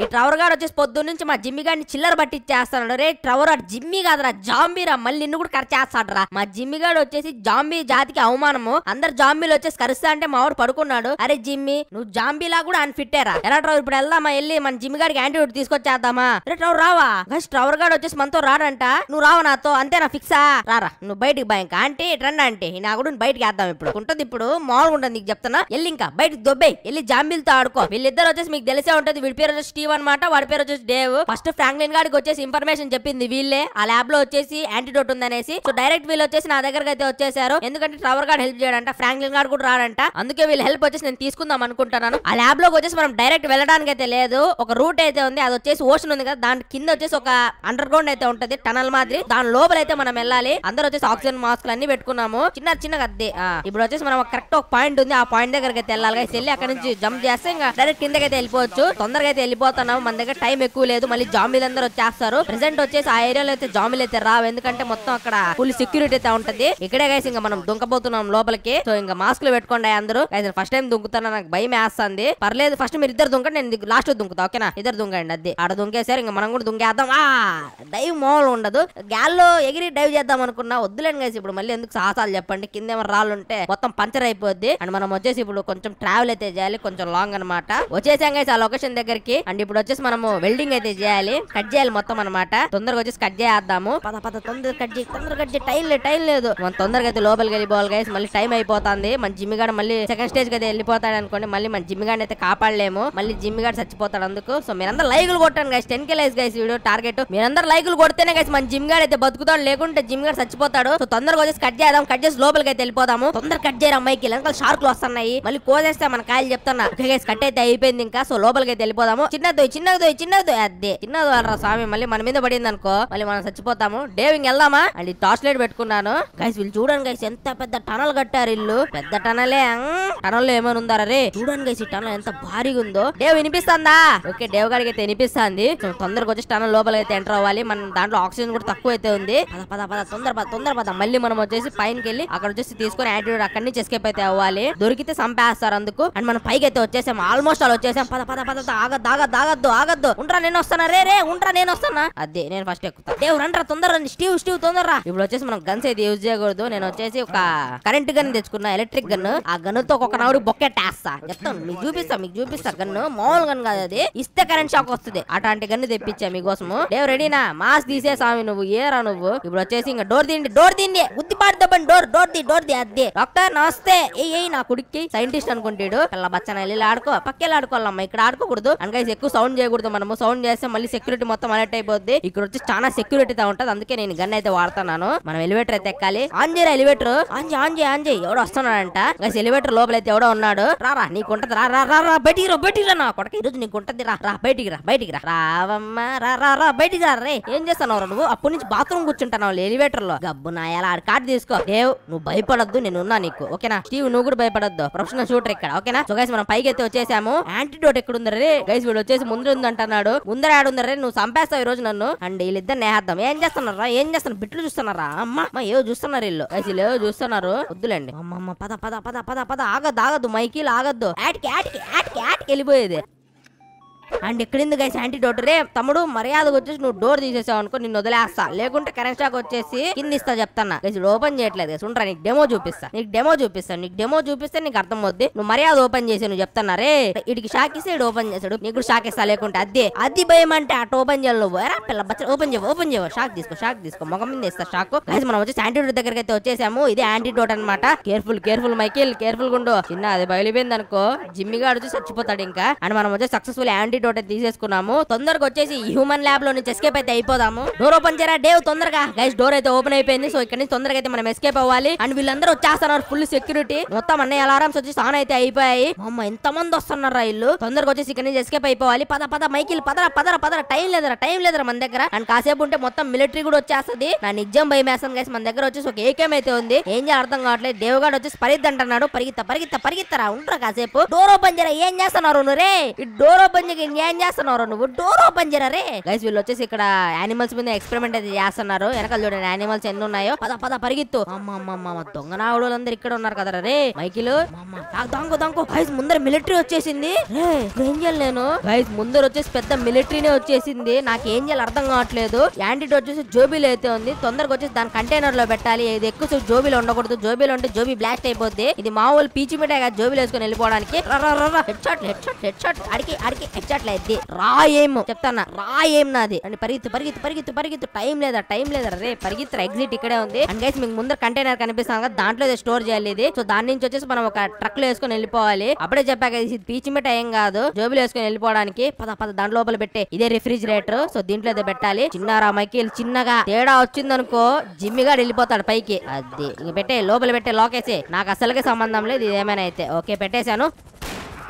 ఈ ట్రవర్ గారు వచ్చేసి పొద్దున్న నుంచి మా జిమ్మి గారిని చిల్లర పట్టిచ్చేస్తాడు రే ట్రవర్ అటు జిమ్మి కాదురా జాంబీరా మళ్ళీ నిన్ను కూడా కరెక్ట్ రా మా జిమ్మి గారు వచ్చేసి జాంబీ జాతికి అవమానము అందరు జాంబీలు వచ్చేసి కరుస్తా అంటే మా వాడు పడుకున్నాడు అరే జిమ్మి నువ్వు జాంబీలా కూడా అని ఫిట్టేరా ఎలా ట్రవర్ ఇప్పుడు వెళ్దామా వెళ్ళి మన జిమ్మి గారికి యాంటీబయోటిక్ తీసుకొచ్చేద్దామా రే ట్రవర్ రావా ఫస్ట్ ట్రవర్ గారు వచ్చేసి మనతో రాడంట నువ్వు రావు నాతో అంతేనా ఫిక్సా రారా నువ్వు బయటికి భయంకా ఆంటీ రండి ఆంటీ నా కూడా బయటికి వేద్దాం ఇప్పుడు ఉంటుంది ఇప్పుడు మామూలుగా ఉంటుంది నీకు చెప్తానా వెళ్ళి ఇంకా బయటకు దొబ్బే వెళ్ళి జాంబీలతో ఆడుకో వీళ్ళిద్దరు వచ్చేసి మీకు తెలిసే ఉంటుంది వీడి పేరు స్టీవ్ అనమాట వాడి పేరు వచ్చేసి డేవ్ ఫస్ట్ ఫ్రాంక్లిన్ గారికి వచ్చేసి ఇన్ఫర్మేషన్ చెప్పింది వీళ్ళే ఆ ల్యాబ్ లో వచ్చేసి యాంటీడోట్ ఉందనేసి సో డైరెక్ట్ వీళ్ళు వచ్చేసి నా దగ్గర అయితే వచ్చేసారు ఎందుకంటే ట్రవర్ గార్డ్ హెల్ప్ చేయడంట ఫ్రాంక్లిన్ గార్డ్ కూడా రాడంట అందుకే వీళ్ళు హెల్ప్ వచ్చేసి నేను తీసుకుందాం అనుకుంటున్నాను ఆ ల్యాబ్ లోకి వచ్చేసి మనం డైరెక్ట్ వెళ్ళడానికి అయితే లేదు ఒక రూట్ అయితే ఉంది అది వచ్చేసి ఓషన్ ఉంది కదా దాని కింద వచ్చేసి ఒక అండర్ గ్రౌండ్ అయితే ఉంటది టనల్ మాదిరి దాని లోపల అయితే మనం వెళ్ళాలి అందరు వచ్చేసి ఆక్సిజన్ మాస్క్ అన్ని పెట్టుకున్నాము చిన్న చిన్న అద్దే ఇప్పుడు వచ్చేసి మనం కరెక్ట్ ఒక పాయింట్ ఉంది ఆ పాయింట్ దగ్గర అయితే వెళ్ళాలి వెళ్ళి అక్కడ నుంచి జంప్ చేస్తే ఇంకా డైరెక్ట్ కిందకి అయితే వెళ్ళిపోవచ్చు తొందరగా అయితే వెళ్ళిపోతుంది వెళ్ళిపోతున్నాం మన దగ్గర టైం ఎక్కువ లేదు మళ్ళీ జామీలు అందరూ వచ్చేస్తారు ప్రెసెంట్ వచ్చేసి ఆ ఏరియాలో అయితే జామీలు అయితే రావు ఎందుకంటే మొత్తం అక్కడ ఫుల్ సెక్యూరిటీ అయితే ఉంటది ఇక్కడే గైస్ ఇంకా మనం దుంకపోతున్నాం లోపలికి సో ఇంకా మాస్క్ లు పెట్టుకోండి అందరూ నేను ఫస్ట్ టైం దుంకుతాను నాకు భయం వేస్తుంది పర్లేదు ఫస్ట్ మీరు ఇద్దరు దుంకండి నేను లాస్ట్ దుంకుతా ఓకేనా ఇద్దరు దుంకండి అది ఆడ దుంకేసారు ఇంకా మనం కూడా దుంకేద్దాం ఆ డైవ్ మోల్ ఉండదు గాల్లో ఎగిరి డైవ్ చేద్దాం అనుకున్నా వద్దులేండి గైస్ ఇప్పుడు మళ్ళీ ఎందుకు సాహసాలు చెప్పండి కింద ఏమైనా రాళ్ళు ఉంటే మొత్తం పంచర్ అయిపోద్ది అండ్ మనం వచ్చేసి ఇప్పుడు కొంచెం ట్రావెల్ అయితే చేయాలి కొంచెం లాంగ్ అనమాట వచ్చేసాం గైస్ ఆ లొకేషన్ దగ్గరికి అండ్ ఇప్పుడు వచ్చేసి మనము వెల్డింగ్ అయితే చేయాలి కట్ చేయాలి మొత్తం అనమాట తొందరగా వచ్చేసి కట్ చేద్దాము పద పద తొందరగా కట్ చేయి తొందరగా కట్ చేయి టైం లేదు టైం లేదు మనం తొందరగా అయితే లోపలికి వెళ్ళిపోవాలి గైస్ మళ్ళీ టైం అయిపోతుంది మన జిమ్మిగాడ మళ్ళీ సెకండ్ స్టేజ్ అయితే వెళ్ళిపోతాడు అనుకోండి మళ్ళీ మన జిమ్మిగాడ అయితే కాపాడలేము మళ్ళీ గడ చచ్చిపోతాడు అందుకు సో మీరందరూ లైకులు కొట్టాను guys ten K likes guys video target మీరందరూ లైకులు కొడితేనే గైస్ మన జిమ్ గాడ్ అయితే బతుకుతాడు లేకుంటే జిమ్ గాడ్ చచ్చిపోతాడు సో తొందరగా వచ్చేసి కట్ చేద్దాం కట్ చేసి లోపలికి అయితే వెళ్ళిపోదాము తొందరగా కట్ చేయరా అమ్మాయికి వెనకాల షార్క్లు వస్తున్నాయి మళ్ళీ కోసేస్తే మన కాయలు చెప్తాను గైస్ కట్ అయితే అయిపోయింది ఇంకా సో లోపలికి అయితే వెళ్ళిపోదాము చిన్న దోయ్ చిన్నది దోయ్ అదే చిన్నదో దోయరా స్వామి మళ్ళీ మన మీద పడింది అనుకో మళ్ళీ మనం చచ్చిపోతాము డేవింగ్ వెళ్దామా అండ్ టార్చ్ లైట్ పెట్టుకున్నాను గైస్ వీళ్ళు చూడండి గైస్ ఎంత పెద్ద టనల్ కట్టారు ఇల్లు పెద్ద టనలే టనల్ లో ఏమైనా ఉందా రే చూడండి గైస్ ఈ టనల్ ఎంత భారీగా ఉందో డేవ్ వినిపిస్తుందా ఓకే డేవ్ గారికి అయితే వినిపిస్తుంది తొందరగా వచ్చి టనల్ లోపల అయితే ఎంటర్ అవ్వాలి మన దాంట్లో ఆక్సిజన్ కూడా తక్కువ అయితే ఉంది పద పద పద తొందర పద తొందర పద మళ్ళీ మనం వచ్చేసి పైన వెళ్ళి అక్కడ వచ్చేసి తీసుకుని యాటిట్యూడ్ అక్కడి నుంచి ఎస్కేప్ అయితే అవ్వాలి దొరికితే సంపేస్తారు అందుకు అండ్ మనం పైకి అయితే వచ్చేసాం ఆల్మోస్ట్ అలా వచ్చేసాం పద పద పద దాగ దాగ దాగ ఆగద్దు ఆగద్దు ఉండ్రా నేను వస్తానా రే రే ఉండ్రా నేను వస్తానా అదే నేను ఫస్ట్ ఎక్కుతా దేవు రండ్రా తొందర స్టీవ్ స్టీవ్ తొందర ఇప్పుడు వచ్చేసి మనం గన్స్ అయితే యూజ్ చేయకూడదు నేను వచ్చేసి ఒక కరెంట్ గన్ తెచ్చుకున్నా ఎలక్ట్రిక్ గన్ ఆ గన్ తో ఒక నవ్వుడు బొక్కెట్టేస్తా చెప్తాను మీకు చూపిస్తా మీకు చూపిస్తా గన్ మామూలు గన్ కాదు అది ఇస్తే కరెంట్ షాక్ వస్తుంది అట్లాంటి గన్ తెప్పించా మీకోసం దేవు రెడీనా మాస్ తీసే స్వామి నువ్వు ఏరా నువ్వు ఇప్పుడు వచ్చేసి ఇంకా డోర్ దిండి డోర్ దిండి ఉద్దిపాటు దబ్బని డోర్ డోర్ ది డోర్ ది అదే డాక్టర్ నమస్తే ఏ నా కుడికి సైంటిస్ట్ అనుకుంటాడు పిల్ల బచ్చన వెళ్ళి ఆడుకో పక్కెళ్ళి ఆడుకోవాలమ్మా ఇక్కడ ఆడుకోకూడదు అనగా ఎక్కువ సౌండ్ చేయకూడదు మనము సౌండ్ చేస్తే మళ్ళీ సెక్యూరిటీ మొత్తం అలర్ట్ అయిపోద్ది ఇక్కడ వచ్చి చాలా సెక్యూరిటీతో ఉంటది అందుకే నేను గన్ అయితే వాడుతున్నాను మనం ఎలివేటర్ అయితే ఎక్కాలి ఆన్ ఎలివేటర్ ఆన్ చేయి ఆన్ చేయి వస్తున్నాడంట గైస్ ఎలివేటర్ లోపల అయితే ఎవడో ఉన్నాడు రారా నీకు ఉంటది రా రా రా బయటికి రా బయటికి రా నా కొడక ఈరోజు ఉంటది రా రా బయటికి రా బయటికి రా రావమ్మా రా రా రా బయటికి రా రే ఏం చేస్తున్నావు నువ్వు అప్పటి నుంచి బాత్రూమ్ కూర్చుంటాను ఎలివేటర్ లో గబ్బు నా ఎలా కార్డు తీసుకో దేవ్ నువ్వు భయపడొద్దు నేను ఉన్నా నీకు ఓకేనా స్టీవ్ నువ్వు కూడా భయపడొద్దు ప్రొఫెషనల్ షూటర్ ఇక్కడ ఓకేనా సో గైస్ మనం పైకి అయితే వచ్చేసాము యాంటీడోట్ ఎక్కడ ఉంది రే గైస్ వీడు వచ్చేసి ముందు ఉంది అంటున్నాడు ముందర ఆడుందరే నువ్వు చంపేస్తావు ఈ రోజు నన్ను అండ్ వీళ్ళిద్దరు నేహద్దాం ఏం చేస్తున్నారా ఏం చేస్తున్నారు బిట్లు చూస్తున్నారా అమ్మ అమ్మ ఏవో చూస్తున్నారు వీళ్ళు అసలు ఏవో చూస్తున్నారు వద్దులేండి అమ్మమ్మ పద పద పద పద పద ఆగద్దు ఆగద్దు మైకీలు ఆగద్దు ఆటికి ఆటికి ఆటికి ఆటికి వెళ్ళిపోయేది అండ్ ఎక్కడింది గైస్ యాంటీడోట్ రే తమ్ముడు మర్యాదకు వచ్చేసి నువ్వు డోర్ తీసేసావు అనుకో నిన్ను వదిలేస్తా లేకుంటే కరెంట్ షాక్ వచ్చేసి కింద ఇస్తా చెప్తాను గైస్ ఓపెన్ చేయట్లేదు గైస్ ఉంటా నీకు డెమో చూపిస్తా నీకు డెమో చూపిస్తాను నీకు డెమో చూపిస్తే నీకు అర్థం అవుద్ది నువ్వు మర్యాద ఓపెన్ చేసి నువ్వు చెప్తున్నారే రే షాక్ ఇస్తే ఇడు ఓపెన్ చేసాడు నీకు షాక్ ఇస్తా లేకుంటే అదే అది భయం అంటే అటు ఓపెన్ చేయాలి నువ్వు ఎరా పిల్ల బచ్చ ఓపెన్ చేయవు ఓపెన్ చేయవు షాక్ తీసుకో షాక్ తీసుకో ముఖం మీద ఇస్తా షాక్ గైస్ మనం వచ్చేసి యాంటీడోట్ దగ్గరికి అయితే వచ్చేసాము ఇది యాంటీడోట్ అనమాట కేర్ఫుల్ కేర్ఫుల్ మైకిల్ కేర్ఫుల్ గుండు చిన్న అది బయలుపోయింది అనుకో జిమ్మిగా వచ్చి చచ్చిపోతాడు ఇంకా అండ్ మనం వచ్చి సక్సెస్ఫుల్ ఆంటీ యాంటీడోట్ తీసేసుకున్నాము తొందరగా వచ్చేసి హ్యూమన్ ల్యాబ్ లో నుంచి ఎస్కేప్ అయితే అయిపోదాము డోర్ ఓపెన్ చేయరా డేవ్ తొందరగా గైస్ డోర్ అయితే ఓపెన్ అయిపోయింది సో ఇక్కడ నుంచి తొందరగా అయితే మనం ఎస్కేప్ అవ్వాలి అండ్ వీళ్ళందరూ వచ్చేస్తున్నారు ఫుల్ సెక్యూరిటీ మొత్తం అన్ని అలారమ్స్ వచ్చి స్థానం అయితే అయిపోయాయి అమ్మ ఎంత మంది వస్తున్నారు ఇల్లు తొందరగా వచ్చేసి ఇక్కడ నుంచి ఎస్కేప్ అయిపోవాలి పద పద మైకిల్ పదర పదర పదర టైం లేదరా టైం లేదరా మన దగ్గర అండ్ కాసేపు ఉంటే మొత్తం మిలిటరీ కూడా వచ్చేస్తుంది నా నిజం భయం వేస్తాను గైస్ మన దగ్గర వచ్చేసి ఒక ఏకేం అయితే ఉంది ఏం చేయాలి అర్థం కావట్లేదు దేవగాడు వచ్చేసి పరిద్ది అంటున్నాడు పరిగెత్త పరిగిత్త పరిగిత్తరా ఉంటారా కాసేపు డోర్ ఓపెన్ చేయరా ఏం చేస్తున్నారు రే ఈ డోర్ ఓపెన్ చేయక ఏం చేస్తున్నారు నువ్వు డోర్ ఓపెన్ చేయరే గైస్ వీళ్ళు వచ్చేసి ఇక్కడ యానిమల్స్ మీద ఎక్స్పెరిమెంట్ అయితే చేస్తున్నారు వెనకాల చూడండి యానిమల్స్ ఎన్ని ఉన్నాయో పద పద పరిగెత్తు అమ్మ అమ్మ దొంగ నావుడు అందరు ఇక్కడ ఉన్నారు కదా రే మైకిల్ దొంగ దొంగ గైస్ ముందర మిలిటరీ వచ్చేసింది ఏం నేను గైస్ ముందర వచ్చేసి పెద్ద మిలిటరీనే వచ్చేసింది నాకు ఏం చేయాలి అర్థం కావట్లేదు యాంటీడ్ వచ్చేసి జోబీలు అయితే ఉంది తొందరగా వచ్చేసి దాని కంటైనర్ లో పెట్టాలి ఇది ఎక్కువ జోబీలు ఉండకూడదు జోబీలు ఉంటే జోబీ బ్లాస్ట్ అయిపోద్ది ఇది మామూలు పీచి మిఠాయి జోబీలు వేసుకొని వెళ్ళిపోవడానికి head shot head shot head shot అడికి అడికి హెడ్ ముచ్చట్లయిద్ది రా ఏం చెప్తానా రా ఏం నాది అని పరిగెత్తు పరిగెత్తు పరిగెత్తు పరిగెత్తు టైం లేదా టైం లేదా రే పరిగెత్తు ఎగ్జిట్ ఇక్కడే ఉంది అండ్ గైస్ మీకు ముందర కంటైనర్ కనిపిస్తాను కదా దాంట్లో స్టోర్ చేయాలి సో దాని నుంచి వచ్చేసి మనం ఒక ట్రక్ లో వేసుకొని వెళ్ళిపోవాలి అప్పుడే చెప్పాక ఇది పీచి మీట ఏం కాదు జోబులు వేసుకొని వెళ్ళిపోవడానికి పద పద దాని లోపల పెట్టే ఇదే రిఫ్రిజిరేటర్ సో దీంట్లో అయితే పెట్టాలి చిన్నారా మైకిల్ చిన్నగా తేడా వచ్చిందనుకో జిమ్మిగా వెళ్ళిపోతాడు పైకి అది ఇంక పెట్టే లోపల పెట్టే లోకేసే నాకు అసలుకే సంబంధం లేదు ఇది ఏమైనా అయితే ఓకే పెట్టేశాను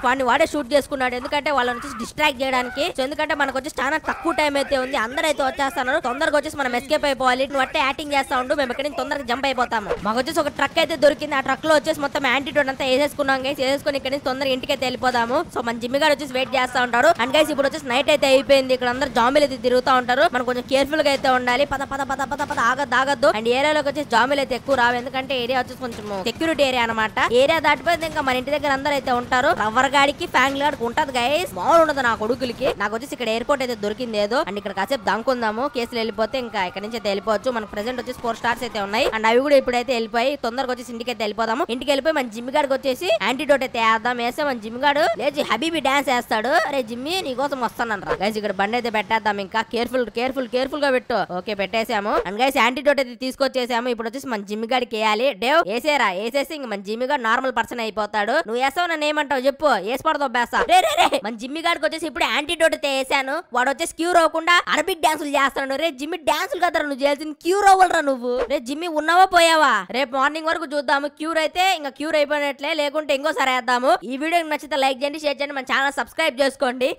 వాడిని వాడే షూట్ చేసుకున్నాడు ఎందుకంటే వాళ్ళని వచ్చి డిస్ట్రాక్ట్ చేయడానికి ఎందుకంటే మనకు వచ్చి చాలా తక్కువ టైం అయితే ఉంది అందరైతే వచ్చేస్తున్నారు తొందరగా వచ్చేసి మనం ఎస్కేప్ అయిపోవాలి నువ్వు యాక్టింగ్ చేస్తా ఉండు మేము ఇక్కడ తొందరగా జంప్ అయిపోతాము మాకు వచ్చేసి ఒక ట్రక్ అయితే దొరికింది ఆ ట్రక్ లో వచ్చేసి మొత్తం యాంటీట్యూడ్ అంతా వేసేసుకున్నాం గైస్ వేసేసుకుని ఇక్కడ నుంచి తొందరగా ఇంటికి అయితే వెళ్ళిపోతాము సో మన జిమ్మి గారు వచ్చేసి వెయిట్ చేస్తా ఉంటారు అండ్ గైస్ ఇప్పుడు వచ్చేసి నైట్ అయితే అయిపోయింది ఇక్కడ అందరూ జామీలు అయితే తిరుగుతూ ఉంటారు మనం కొంచెం కేర్ఫుల్ గా అయితే ఉండాలి పద పద పద పద పద ఆగద్దు ఆగద్దు అండ్ ఏరియాలోకి వచ్చేసి జామీలు అయితే ఎక్కువ రావు ఎందుకంటే ఏరియా వచ్చేసి కొంచెం సెక్యూరిటీ ఏరియా అనమాట ఏరియా దాటిపోయింది ఇంకా మన ఇంటి దగ్గర అందరూ అయితే ఉంటారు ఎవరు గాడికి ఫ్యాంగ్ లాడ్ ఉంటది గైస్ మామూలు ఉండదు నా కొడుకులకి నాకు వచ్చేసి ఇక్కడ ఎయిర్పోర్ట్ అయితే దొరికింది ఏదో అండ్ ఇక్కడ కాసేపు దంకుందాము కేసులు వెళ్ళిపోతే ఇంకా ఇక్కడ నుంచి అయితే వెళ్ళిపోవచ్చు మనకు ప్రెసెంట్ వచ్చేసి ఫోర్ స్టార్స్ అయితే ఉన్నాయి అండ్ అవి కూడా ఇప్పుడైతే వెళ్ళిపోయి తొందరగా వచ్చేసి ఇంటికి అయితే వెళ్ళిపోదాము ఇంటికి వెళ్ళిపోయి మన జిమ్ గాడికి వచ్చేసి యాంటీడోట్ అయితే వేద్దాం వేస్తే మన జిమ్ గాడు లేచి హబీబీ డాన్స్ వేస్తాడు అరే జిమ్మి నీకోసం వస్తానని రా గైస్ ఇక్కడ బండి అయితే పెట్టేద్దాం ఇంకా కేర్ఫుల్ కేర్ఫుల్ కేర్ఫుల్ గా పెట్టు ఓకే పెట్టేసాము అండ్ గైస్ యాంటీడోట్ అయితే తీసుకొచ్చేసాము ఇప్పుడు వచ్చేసి మన జిమ్ గాడికి వేయాలి డేవ్ వేసేరా వేసేసి ఇంక మన జిమ్ గాడు నార్మల్ పర్సన్ అయిపోతాడు నువ్వు వేస్తావు నన్ను ఏమంటావు చెప్పు వేసి దొబ్బేస్తా మన జిమ్మి గారికి వచ్చేసి ఇప్పుడు యాంటీడోట్ అయితే వేసాను వాడు వచ్చేసి క్యూర్ అవ్వకుండా అరబిక్ డాన్సులు చేస్తాడు రే జిమ్మి డాన్సులు కదరా నువ్వు చేసి క్యూర్ అవ్వలరా నువ్వు రే జిమ్మి ఉన్నావా పోయావా రేపు మార్నింగ్ వరకు చూద్దాము క్యూర్ అయితే ఇంకా క్యూర్ అయిపోయినట్లే లేకుంటే ఇంకోసారి వేద్దాము ఈ వీడియో నచ్చితే లైక్ చేయండి షేర్ చేయండి మన ఛానల్ సబ్స్క్రైబ్ చేసుకోండి